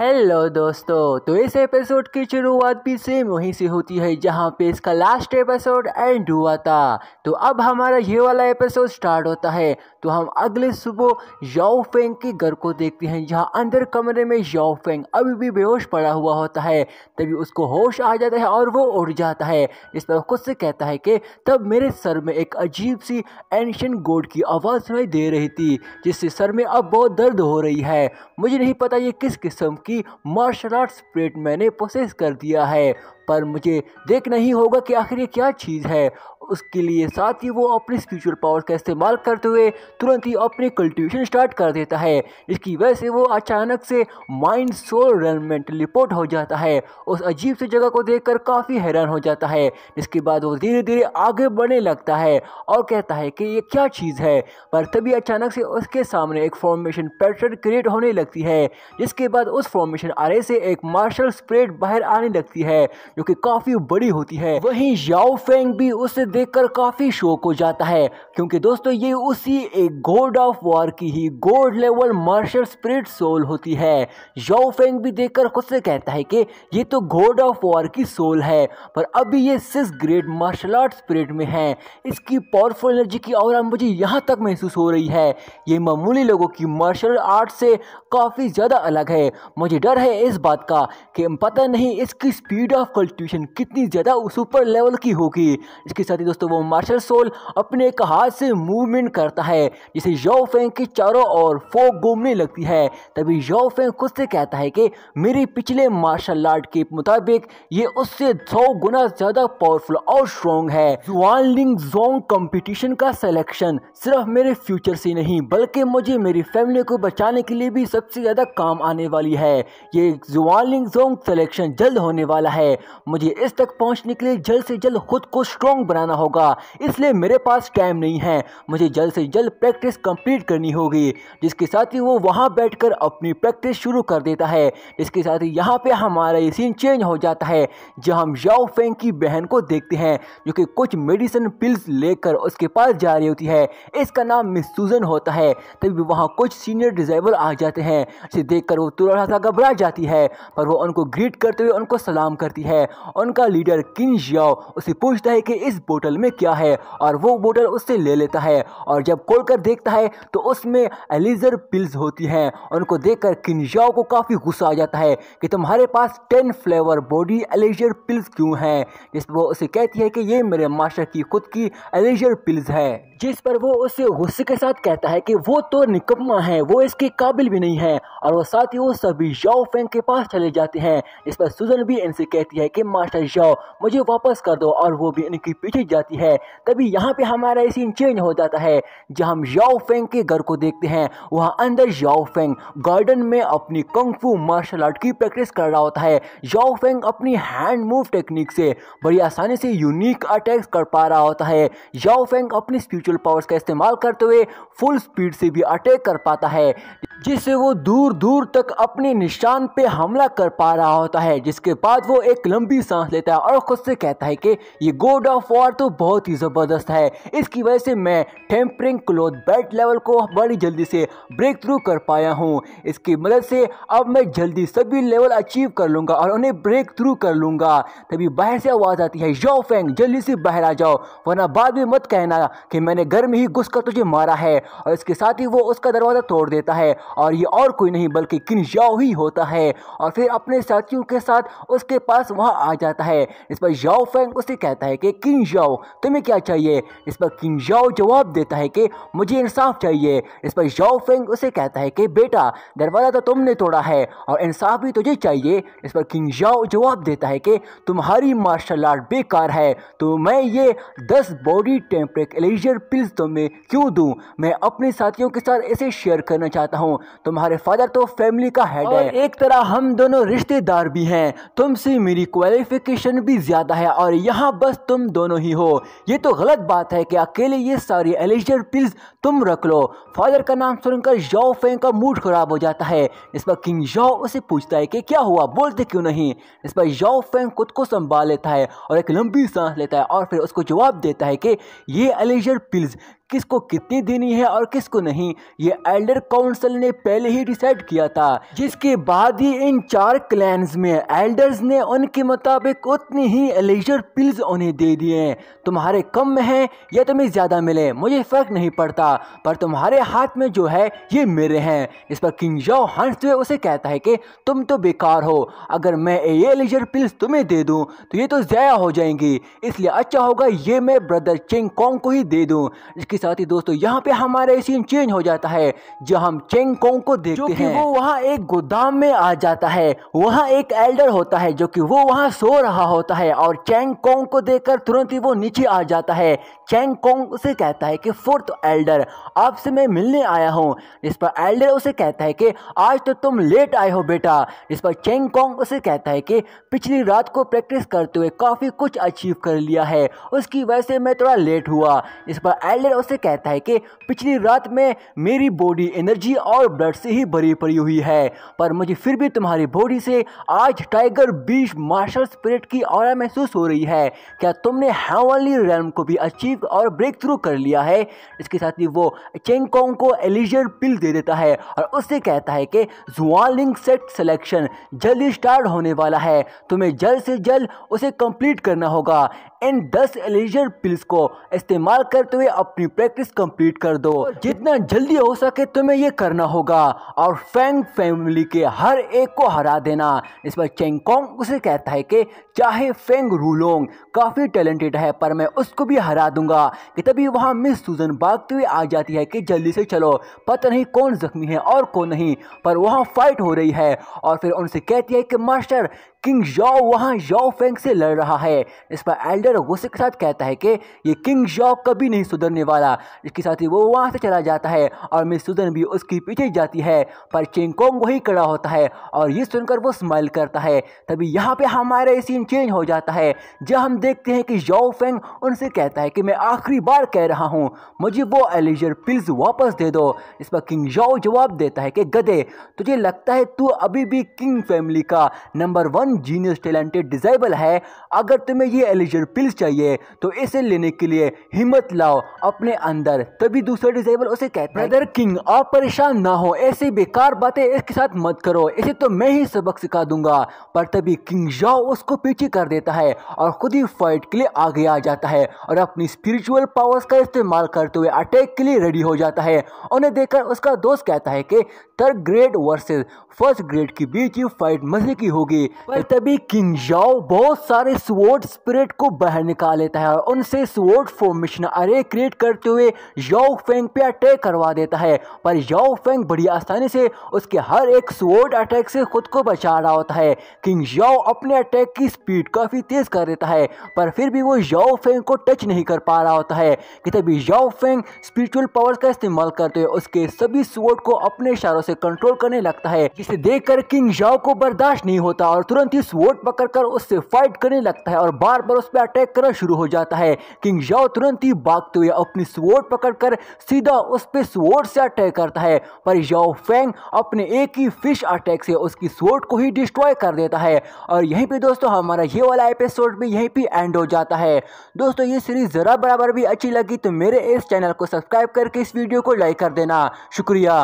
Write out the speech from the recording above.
hello दोस्तों तो इस एपिसोड की शुरुआत भी सेम वहीं से होती है जहां पे इसका लास्ट एपिसोड एंड हुआ था तो अब हमारा ये वाला एपिसोड स्टार्ट होता है तो हम अगले सुबह याओ फेंग के घर को देखते हैं जहां अंदर कमरे में याओ फेंग अभी भी बेहोश पड़ा हुआ होता है तभी उसको होश आ जाता है और वो उड़ जाता है इस पर खुद से कहता है कि तब मेरे सर में एक अजीब सी एंशन गोड की आवाज़ सुनाई दे रही थी जिससे सर में अब बहुत दर्द हो रही है मुझे नहीं पता ये किस किस्म की कि मार्शल आर्ट स्प्रेट मैंने प्रोसेस कर दिया है पर मुझे देखना ही होगा कि आखिर ये क्या चीज़ है उसके लिए साथ ही वो अपनी स्पिरिचुअल पावर का इस्तेमाल करते हुए तुरंत ही अपने कल्टिवेशन स्टार्ट कर देता है इसकी वजह से वो अचानक से माइंड सोल रन में टेलीपोर्ट हो जाता है उस अजीब से जगह को देखकर काफ़ी हैरान हो जाता है इसके बाद वो धीरे धीरे आगे बढ़ने लगता है और कहता है कि ये क्या चीज़ है पर तभी अचानक से उसके सामने एक फॉर्मेशन पैटर्न क्रिएट होने लगती है जिसके बाद उस फॉर्मेशन आरे से एक मार्शल स्प्रेड बाहर आने लगती है जो कि काफ़ी बड़ी होती है वहीं याओ फेंग भी उसे देखकर काफ़ी शोक हो जाता है क्योंकि दोस्तों ये उसी एक गोड ऑफ वॉर की ही गोड लेवल मार्शल स्प्रिट सोल होती है फेंग भी देखकर खुद से कहता है कि ये तो गोड ऑफ वॉर की सोल है पर अभी ये six grade martial art spirit में है इसकी पावरफुल एनर्जी की और मुझे यहाँ तक महसूस हो रही है ये मामूली लोगों की मार्शल आर्ट से काफ़ी ज़्यादा अलग है मुझे डर है इस बात का कि पता नहीं इसकी स्पीड ऑफ कल्टिवेशन कितनी ज़्यादा सुपर लेवल की होगी इसके साथ ही दोस्तों वो मार्शल सोल अपने एक हाथ से मूवमेंट करता है जिसे यो फेंग के चारों ओर फोक घूमने लगती है तभी यो फेंग खुद से कहता है कि मेरे पिछले मार्शल आर्ट के मुताबिक ये उससे सौ गुना ज़्यादा पावरफुल और स्ट्रॉन्ग है जुआन लिंग जोंग कंपटीशन का सिलेक्शन सिर्फ मेरे फ्यूचर से नहीं बल्कि मुझे मेरी फैमिली को बचाने के लिए भी सबसे ज़्यादा काम आने वाली है ये जुआन लिंग जोंग सिलेक्शन जल्द होने वाला है मुझे इस तक पहुंचने के लिए जल्द से जल्द खुद को स्ट्रॉन्ग बनाना जाना होगा इसलिए मेरे पास टाइम नहीं है मुझे जल्द से जल्द प्रैक्टिस कंप्लीट करनी होगी जिसके साथ ही वो वहाँ बैठ अपनी प्रैक्टिस शुरू कर देता है इसके साथ ही यहाँ पर हमारा ये सीन चेंज हो जाता है जहाँ हम जाओ फेंग की बहन को देखते हैं जो कि कुछ मेडिसिन पिल्स लेकर उसके पास जा रही होती है इसका नाम मिस सूजन होता है तभी वहाँ कुछ सीनियर डिजाइवर आ जाते हैं इसे देखकर वो थोड़ा सा घबरा जाती है पर वो उनको ग्रीट करते हुए उनको सलाम करती है उनका लीडर किन याओ उसे पूछता है कि इस बोतल में क्या है और वो बोतल उससे ले लेता है और जब खोलकर देखता है तो उसमें एलिजर पिल्स होती हैं उनको देखकर किनजाओ को काफ़ी गुस्सा आ जाता है कि तुम्हारे पास ten flavour body elixir pills क्यों हैं जिस वो उसे कहती है कि ये मेरे मास्टर की खुद की एलिजर पिल्स है जिस पर वो उसे गुस्से के साथ कहता है कि वो तो निकम्मा है वो इसके काबिल भी नहीं है और वो साथ ही वो सभी जाओ फेंग के पास चले जाते हैं इस पर सुजन भी इनसे कहती है कि मास्टर जाओ मुझे वापस कर दो और वो भी इनके पीछे जाती है तभी यहाँ पे हमारा सीन चेंज हो जाता है जहाँ हम याओ फेंग के घर को देखते हैं वहाँ अंदर याओ फेंग गार्डन में अपनी कंगफू मार्शल आर्ट की प्रैक्टिस कर रहा होता है याओ फेंग अपनी हैंड मूव टेक्निक से बड़ी आसानी से यूनिक अटैक्स कर पा रहा होता है याओ फेंग अपनी स्पिरिचुअल पावर्स का इस्तेमाल करते हुए फुल स्पीड से भी अटैक कर पाता है जिससे वो दूर दूर तक अपने निशान पे हमला कर पा रहा होता है जिसके बाद वो एक लंबी सांस लेता है और खुद से कहता है कि ये गोड ऑफ वॉर तो बहुत ही ज़बरदस्त है इसकी वजह से मैं टेम्परिंग क्लोथ बेल्ट लेवल को बड़ी जल्दी से ब्रेक थ्रू कर पाया हूँ इसकी मदद से अब मैं जल्दी सभी लेवल अचीव कर लूँगा और उन्हें ब्रेक थ्रू कर लूँगा तभी बाहर से आवाज़ आती है यो फेंग जल्दी से बाहर आ जाओ वरना बाद में मत कहना कि मैंने घर में ही घुस कर तुझे मारा है और इसके साथ ही वो उसका दरवाज़ा तोड़ देता है और ये और कोई नहीं बल्कि जाओ ही होता है और फिर अपने साथियों के साथ उसके पास वहाँ आ जाता है इस पर जाओ फैंग उसे कहता है कि जाओ तुम्हें क्या चाहिए इस पर जाओ जवाब देता है कि मुझे इंसाफ चाहिए इस पर जाओ फेंग उसे कहता है कि बेटा दरवाज़ा तो तुमने तोड़ा है और इंसाफ भी तुझे चाहिए इस पर किंग जाओ जवाब देता है कि तुम्हारी मार्शल आर्ट बेकार है तो मैं ये दस बॉडी टेम्परेचर पिल्स तुम्हें क्यों दूँ मैं अपने साथियों के साथ इसे शेयर करना चाहता हूँ तुम्हारे फादर तो फैमिली का हेड है एक तरह हम दोनों रिश्तेदार भी हैं तुमसे मेरी क्वालिफिकेशन भी ज़्यादा है और यहाँ बस तुम दोनों ही हो ये तो गलत बात है कि अकेले ये सारी एलिजर पिल्स तुम रख लो फादर का नाम सुनकर जाओ फेंग का मूड खराब हो जाता है इस पर किंग जाओ उसे पूछता है कि क्या हुआ बोलते क्यों नहीं इस पर जाओ फेंग खुद को संभाल लेता है और एक लंबी सांस लेता है और फिर उसको जवाब देता है कि ये एलिजर पिल्स किसको कितनी देनी है और किसको नहीं ये एल्डर काउंसिल ने पहले ही डिसाइड किया था जिसके बाद ही इन चार क्लैन में एल्डर्स ने उनके मुताबिक उतनी ही एलिजर पिल्स उन्हें दे दिए तुम्हारे कम में है या तुम्हें ज़्यादा मिले मुझे फ़र्क नहीं पड़ता पर तुम्हारे हाथ में जो है ये मेरे हैं इस पर किंग जाओ हंसते उसे कहता है कि तुम तो बेकार हो अगर मैं ये एलिजर पिल्स तुम्हें दे दूँ तो ये तो ज़ाया हो जाएंगी इसलिए अच्छा होगा ये मैं ब्रदर चिंग कॉन्ग को ही दे दूँ जिसकी साथ ही दोस्तों यहाँ पे हमारा सीन चेंज हो जाता है जो हम चेंग कोंग को देखते जो कि हैं वो वहाँ एक गोदाम में आ जाता है वहाँ एक एल्डर होता है जो कि वो वहाँ सो रहा होता है और चेंग कोंग को देखकर तुरंत ही वो नीचे आ जाता है चेंग कोंग उसे कहता है कि फोर्थ एल्डर आपसे मैं मिलने आया हूँ इस पर एल्डर उसे कहता है कि आज तो तुम लेट आए हो बेटा इस पर चेंग कोंग उसे कहता है कि पिछली रात को प्रैक्टिस करते हुए काफ़ी कुछ अचीव कर लिया है उसकी वजह से मैं थोड़ा लेट हुआ इस पर एल्डर उसे से कहता है कि पिछली रात में मेरी बॉडी एनर्जी और ब्लड से ही भरी पड़ी हुई है पर मुझे फिर भी तुम्हारी बॉडी से आज टाइगर बीच मार्शल स्पिरिट की और महसूस हो रही है क्या तुमने हेवनली रैम को भी अचीव और ब्रेक थ्रू कर लिया है इसके साथ ही वो चेंगकोंग को एलिजर पिल दे देता है और उससे कहता है कि जुआलिंग सेट सिलेक्शन जल्द स्टार्ट होने वाला है तुम्हें जल्द से जल्द उसे कंप्लीट करना होगा इन 10 एलिजर पिल्स को इस्तेमाल करते हुए अपनी प्रैक्टिस कंप्लीट कर दो जितना जल्दी हो सके तुम्हें ये करना होगा और फैंग फैमिली के हर एक को हरा देना इस पर चेंगकोंग उसे कहता है कि चाहे फेंग रूलोंग काफ़ी टैलेंटेड है पर मैं उसको भी हरा दूंगा कि तभी वहां मिस सूजन भागती हुई आ जाती है कि जल्दी से चलो पता नहीं कौन जख्मी है और कौन नहीं पर वहां फाइट हो रही है और फिर उनसे कहती है कि मास्टर किंग जॉ वहाँ जॉ फेंग से लड़ रहा है इस पर एल्डर गुस्से के साथ कहता है कि ये किंग जॉ कभी नहीं सुधरने वाला इसके साथ ही वो वहाँ से चला जाता है और मिस सुधन भी उसके पीछे जाती है पर चिंगकोंग वही खड़ा होता है और ये सुनकर वो स्माइल करता है तभी यहाँ पे हमारा ये सीन चेंज हो जाता है जब हम देखते हैं कि जॉ फेंग उनसे कहता है कि मैं आखिरी बार कह रहा हूँ मुझे वो एलिजर पिल्स वापस दे दो इस पर किंग जॉ जवाब देता है कि गदे तुझे लगता है तू अभी भी किंग फैमिली का नंबर वन जीनियस टैलेंटेड डिजाइबल है अगर तुम्हें ये एलिजर पिल्स चाहिए तो इसे लेने के लिए हिम्मत लाओ अपने अंदर तभी दूसरा डिजाइबल उसे कहता ब्रदर किंग आप परेशान ना हो ऐसी बेकार बातें इसके साथ मत करो इसे तो मैं ही सबक सिखा दूंगा पर तभी किंग जाओ उसको पीछे कर देता है और खुद ही फाइट के लिए आगे आ जाता है और अपनी स्पिरिचुअल पावर्स का इस्तेमाल करते हुए अटैक के लिए रेडी हो जाता है उन्हें देखकर उसका दोस्त कहता है कि third grade versus first grade के बीच ये फाइट मजे की होगी पर तभी किंग जाओ बहुत सारे स्वोर्ड स्पिरिट को बाहर निकाल लेता है और उनसे स्वोर्ड फॉर्मेशन अरे क्रिएट करते हुए याओ फेंग पे अटैक करवा देता है पर याओ फेंग बड़ी आसानी से उसके हर एक स्वोर्ड अटैक से खुद को बचा रहा होता है किंग जाओ अपने अटैक की स्पीड काफ़ी तेज़ कर देता है पर फिर भी वो याओ फेंग को टच नहीं कर पा रहा होता है कि तभी याओ फेंग स्पिरिचुअल पावर का इस्तेमाल करते हुए उसके सभी स्वोर्ड को अपने इशारों से कंट्रोल करने लगता है जिसे देखकर किंग जाओ को बर्दाश्त नहीं होता और तुरंत मोंटिस वोट पकड़कर उससे फाइट करने लगता है और बार बार उस पर अटैक करना शुरू हो जाता है किंग जाओ तुरंत ही भागते हुए अपनी स्वोट पकड़कर सीधा उस पर स्वोट से अटैक करता है पर जाओ फेंग अपने एक ही फिश अटैक से उसकी स्वोट को ही डिस्ट्रॉय कर देता है और यहीं पे दोस्तों हमारा ये वाला एपिसोड भी यहीं पे एंड हो जाता है दोस्तों ये सीरीज ज़रा बराबर भी अच्छी लगी तो मेरे इस चैनल को सब्सक्राइब करके इस वीडियो को लाइक कर देना शुक्रिया